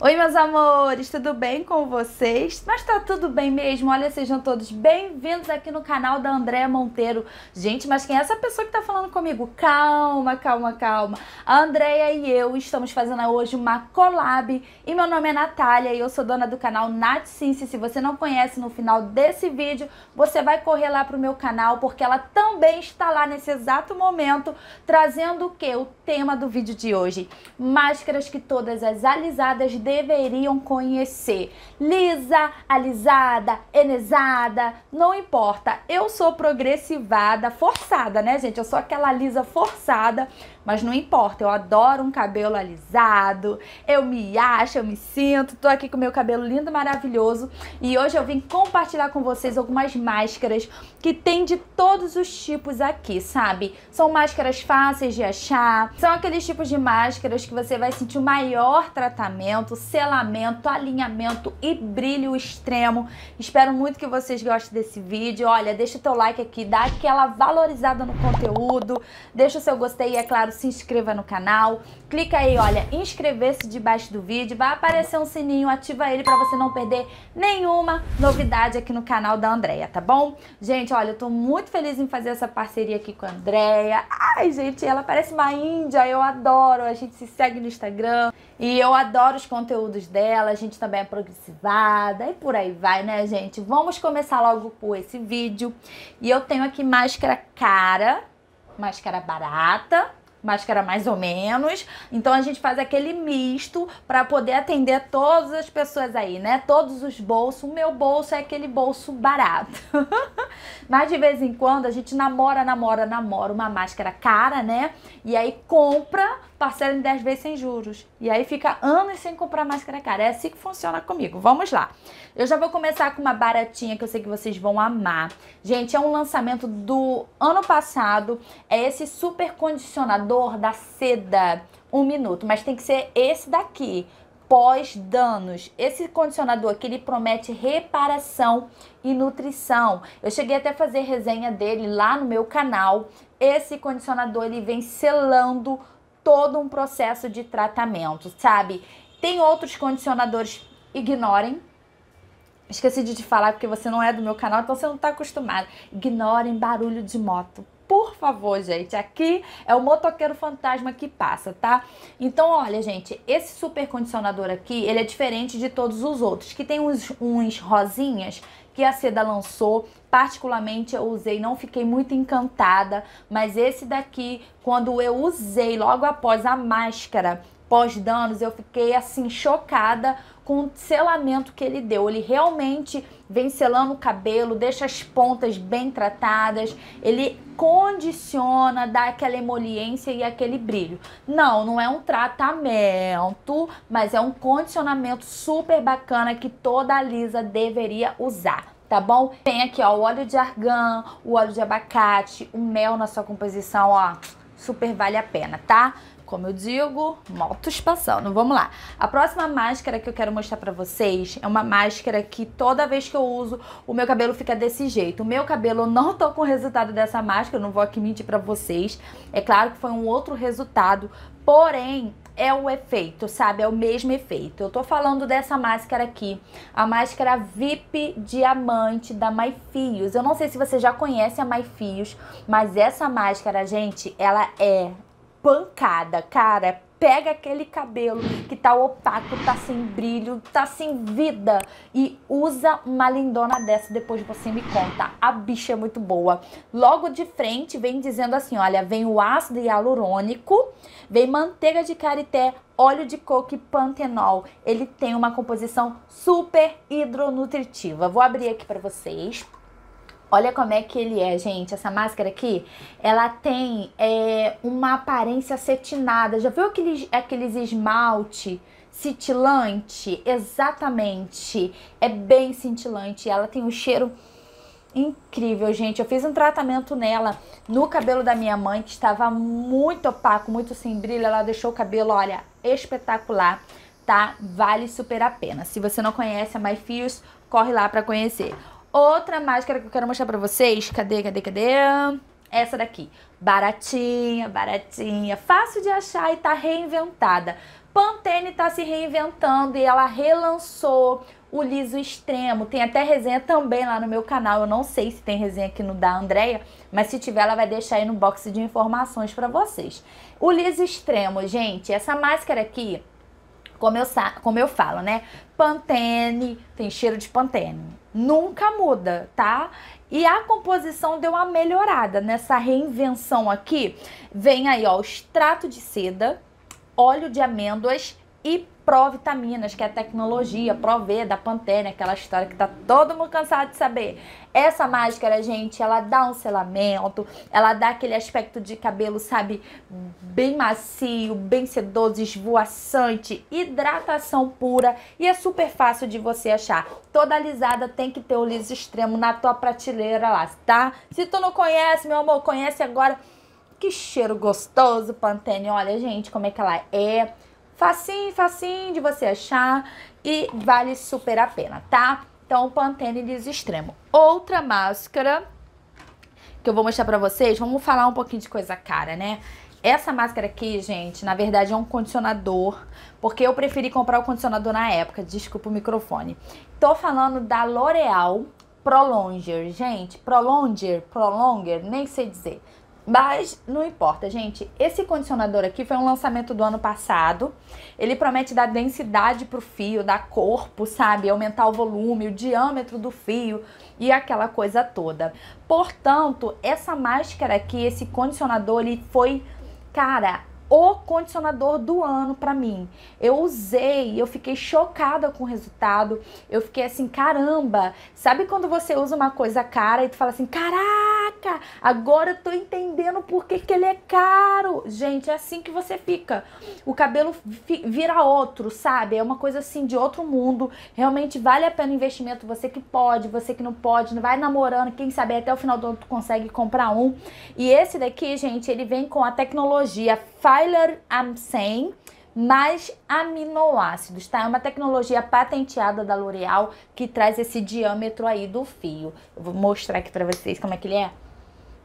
Oi, meus amores, tudo bem com vocês? Mas tá tudo bem mesmo, olha, sejam todos bem-vindos aqui no canal da Andréa Monteiro. Gente, mas quem é essa pessoa que tá falando comigo? Calma, calma, calma. A Andréa e eu estamos fazendo hoje uma collab e meu nome é Natália e eu sou dona do canal Nath Se você não conhece, no final desse vídeo, você vai correr lá pro meu canal porque ela também está lá nesse exato momento trazendo o que? O tema do vídeo de hoje. Máscaras que todas as alisadas deveriam conhecer. Lisa, alisada, enesada, não importa. Eu sou progressivada, forçada, né, gente? Eu sou aquela lisa forçada mas não importa, eu adoro um cabelo alisado, eu me acho, eu me sinto, tô aqui com meu cabelo lindo, maravilhoso. E hoje eu vim compartilhar com vocês algumas máscaras que tem de todos os tipos aqui, sabe? São máscaras fáceis de achar, são aqueles tipos de máscaras que você vai sentir o maior tratamento, selamento, alinhamento e brilho extremo. Espero muito que vocês gostem desse vídeo. Olha, deixa o teu like aqui, dá aquela valorizada no conteúdo, deixa o seu gostei e, é claro, se inscreva no canal. Clica aí, olha, inscrever-se debaixo do vídeo. Vai aparecer um sininho, ativa ele para você não perder nenhuma novidade aqui no canal da Andrea, tá bom? Gente, olha, eu tô muito feliz em fazer essa parceria aqui com a Andrea. Ai, gente, ela parece uma índia, eu adoro. A gente se segue no Instagram e eu adoro os conteúdos dela. A gente também é progressivada e por aí vai, né, gente? Vamos começar logo por esse vídeo. E eu tenho aqui máscara cara, máscara barata máscara mais ou menos. Então a gente faz aquele misto para poder atender todas as pessoas aí, né? Todos os bolsos. O meu bolso é aquele bolso barato. Mas de vez em quando a gente namora, namora, namora uma máscara cara, né? E aí compra parcela em 10 vezes sem juros. E aí fica anos sem comprar máscara cara. É assim que funciona comigo. Vamos lá. Eu já vou começar com uma baratinha que eu sei que vocês vão amar. Gente, é um lançamento do ano passado. É esse super condicionador da seda. Um minuto, mas tem que ser esse daqui pós-danos. Esse condicionador aqui ele promete reparação e nutrição. Eu cheguei até a fazer resenha dele lá no meu canal. Esse condicionador ele vem selando todo um processo de tratamento, sabe? Tem outros condicionadores, ignorem. Esqueci de te falar porque você não é do meu canal, então você não está acostumado. Ignorem barulho de moto por favor, gente, aqui é o motoqueiro fantasma que passa, tá? Então, olha, gente, esse super condicionador aqui, ele é diferente de todos os outros, que tem uns, uns rosinhas que a Seda lançou. Particularmente eu usei, não fiquei muito encantada, mas esse daqui, quando eu usei logo após a máscara pós-danos, eu fiquei assim chocada com o selamento que ele deu. Ele realmente vem selando o cabelo, deixa as pontas bem tratadas, ele condiciona, dá aquela emoliência e aquele brilho. Não, não é um tratamento, mas é um condicionamento super bacana que toda Lisa deveria usar tá bom? Tem aqui, ó, o óleo de argan, o óleo de abacate, o mel na sua composição, ó, super vale a pena, tá? como eu digo, motos passando. Vamos lá. A próxima máscara que eu quero mostrar pra vocês é uma máscara que toda vez que eu uso, o meu cabelo fica desse jeito. O meu cabelo, eu não tô com o resultado dessa máscara, não vou aqui mentir pra vocês. É claro que foi um outro resultado, porém, é o efeito, sabe? É o mesmo efeito. Eu tô falando dessa máscara aqui, a máscara VIP Diamante da My Fios. Eu não sei se você já conhece a My Fios, mas essa máscara, gente, ela é pancada, cara. Pega aquele cabelo que tá opaco, tá sem brilho, tá sem vida e usa uma lindona dessa, depois você me conta. A bicha é muito boa. Logo de frente vem dizendo assim, olha, vem o ácido hialurônico, vem manteiga de karité, óleo de coco e pantenol. Ele tem uma composição super hidronutritiva. Vou abrir aqui para vocês. Olha como é que ele é, gente. Essa máscara aqui, ela tem é, uma aparência acetinada. Já viu aqueles, aqueles esmalte cintilante? Exatamente. É bem cintilante. Ela tem um cheiro incrível, gente. Eu fiz um tratamento nela no cabelo da minha mãe, que estava muito opaco, muito sem brilho. Ela deixou o cabelo, olha, espetacular, tá? Vale super a pena. Se você não conhece a My Fios, corre lá para conhecer. Outra máscara que eu quero mostrar pra vocês, cadê, cadê, cadê? Essa daqui, baratinha, baratinha, fácil de achar e tá reinventada. Pantene tá se reinventando e ela relançou o liso extremo. Tem até resenha também lá no meu canal. Eu não sei se tem resenha aqui no da Andrea, mas se tiver, ela vai deixar aí no box de informações para vocês. O liso extremo, gente, essa máscara aqui como eu, como eu falo, né? Pantene tem cheiro de Pantene. Nunca muda, tá? E a composição deu uma melhorada nessa reinvenção aqui. Vem aí, ó, o extrato de seda, óleo de amêndoas e provitaminas, que é a tecnologia Pro-V da Pantene, aquela história que tá todo mundo cansado de saber. Essa máscara, gente, ela dá um selamento, ela dá aquele aspecto de cabelo, sabe, bem macio, bem sedoso, esvoaçante, hidratação pura e é super fácil de você achar. Toda alisada tem que ter o liso extremo na tua prateleira lá, tá? Se tu não conhece, meu amor, conhece agora. Que cheiro gostoso, Pantene. Olha, gente, como é que ela é facinho, facinho de você achar e vale super a pena, tá? Então, Pantene Liso Extremo. Outra máscara que eu vou mostrar pra vocês, vamos falar um pouquinho de coisa cara, né? Essa máscara aqui, gente, na verdade é um condicionador, porque eu preferi comprar o condicionador na época, desculpa o microfone. Tô falando da L'Oreal Prolonger, gente, Prolonger, Prolonger, nem sei dizer. Mas não importa, gente. Esse condicionador aqui foi um lançamento do ano passado. Ele promete dar densidade pro fio, dar corpo, sabe? Aumentar o volume, o diâmetro do fio e aquela coisa toda. Portanto, essa máscara aqui, esse condicionador, ele foi, cara, o condicionador do ano para mim. Eu usei, eu fiquei chocada com o resultado. Eu fiquei assim, caramba. Sabe quando você usa uma coisa cara e tu fala assim, caraca! Caraca, agora eu tô entendendo por que, que ele é caro. Gente, é assim que você fica. O cabelo vira outro, sabe? É uma coisa assim de outro mundo. Realmente vale a pena o investimento. Você que pode, você que não pode, vai namorando. Quem sabe até o final do ano tu consegue comprar um. E esse daqui, gente, ele vem com a tecnologia Filer Amsen mais aminoácidos, tá? É uma tecnologia patenteada da L'Oreal que traz esse diâmetro aí do fio. Eu vou mostrar aqui pra vocês como é que ele é.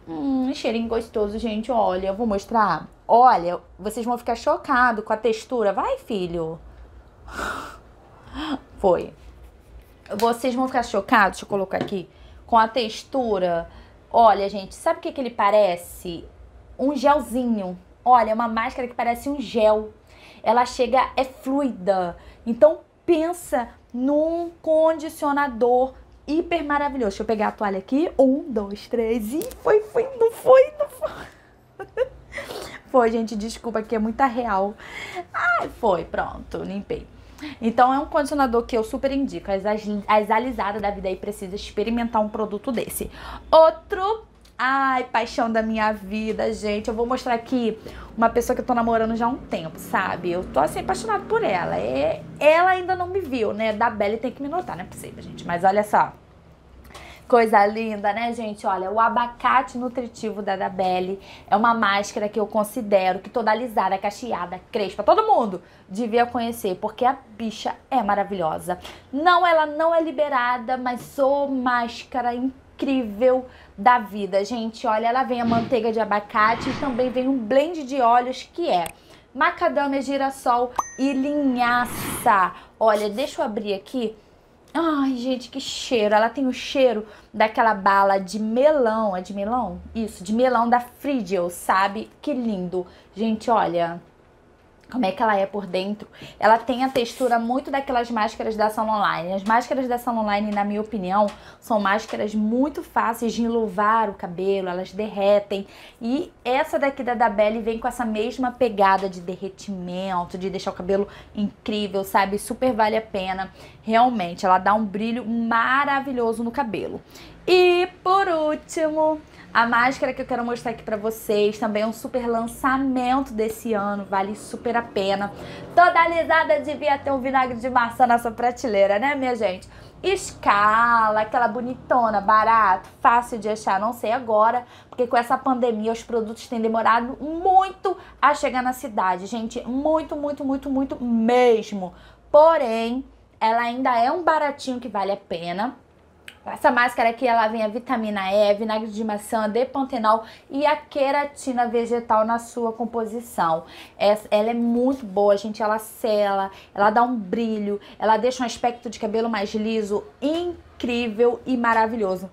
Hum, cheirinho gostoso, gente. Olha, eu vou mostrar. Olha, vocês vão ficar chocados com a textura. Vai, filho. Foi. Vocês vão ficar chocados, deixa eu colocar aqui, com a textura. Olha, gente, sabe o que, que ele parece? Um gelzinho. Olha, é uma máscara que parece um gel ela chega, é fluida. Então pensa num condicionador hiper maravilhoso. Deixa eu pegar a toalha aqui. Um, dois, três e foi, foi, não foi, não foi. foi, gente, desculpa que é muita real. Ai, foi, pronto, limpei. Então é um condicionador que eu super indico. As, as, as alisadas da vida aí precisa experimentar um produto desse. Outro Ai, paixão da minha vida, gente. Eu vou mostrar aqui uma pessoa que eu tô namorando já há um tempo, sabe? Eu tô assim, apaixonada por ela. E ela ainda não me viu, né? Da Belle tem que me notar, não é possível, gente. Mas olha só. Coisa linda, né, gente? Olha, o abacate nutritivo da Dabelle é uma máscara que eu considero que toda alisada, cacheada, crespa, todo mundo devia conhecer, porque a bicha é maravilhosa. Não, ela não é liberada, mas sou máscara incrível da vida, gente. Olha, ela vem a manteiga de abacate e também vem um blend de óleos que é macadâmia, girassol e linhaça. Olha, deixa eu abrir aqui. Ai, gente, que cheiro. Ela tem o cheiro daquela bala de melão. É de melão? Isso, de melão da Friedel, sabe? Que lindo. Gente, olha, como é que ela é por dentro, ela tem a textura muito daquelas máscaras da salon Online. As máscaras da salon Online, na minha opinião, são máscaras muito fáceis de enluvar o cabelo, elas derretem. E essa daqui da Dabelle vem com essa mesma pegada de derretimento, de deixar o cabelo incrível, sabe? Super vale a pena. Realmente, ela dá um brilho maravilhoso no cabelo. E por último, a máscara que eu quero mostrar aqui pra vocês também é um super lançamento desse ano, vale super a pena. Toda alisada devia ter um vinagre de maçã na sua prateleira, né, minha gente? Escala, aquela bonitona, barato, fácil de achar, não sei agora, porque com essa pandemia os produtos têm demorado muito a chegar na cidade, gente, muito, muito, muito, muito mesmo. Porém, ela ainda é um baratinho que vale a pena. Essa máscara aqui, ela vem a vitamina E, vinagre de maçã, depantenol e a queratina vegetal na sua composição. Essa, ela é muito boa, gente. Ela sela, ela dá um brilho, ela deixa um aspecto de cabelo mais liso, incrível e maravilhoso.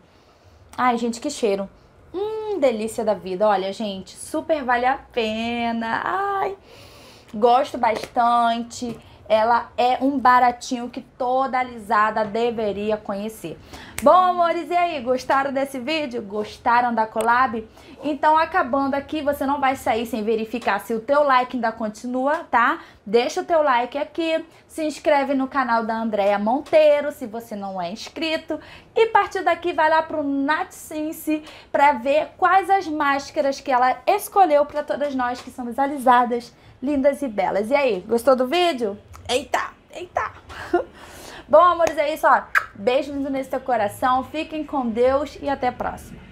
Ai, gente, que cheiro. Hum, delícia da vida. Olha, gente, super vale a pena. Ai, gosto bastante ela é um baratinho que toda alisada deveria conhecer. Bom, amores, e aí? Gostaram desse vídeo? Gostaram da collab? Então, acabando aqui, você não vai sair sem verificar se o teu like ainda continua, tá? Deixa o teu like aqui, se inscreve no canal da Andrea Monteiro, se você não é inscrito. E partir daqui, vai lá pro NatSense para ver quais as máscaras que ela escolheu para todas nós que somos alisadas, lindas e belas. E aí, gostou do vídeo? Eita, eita. Bom, amores, é isso, ó. Beijos nesse teu coração, fiquem com Deus e até a próxima.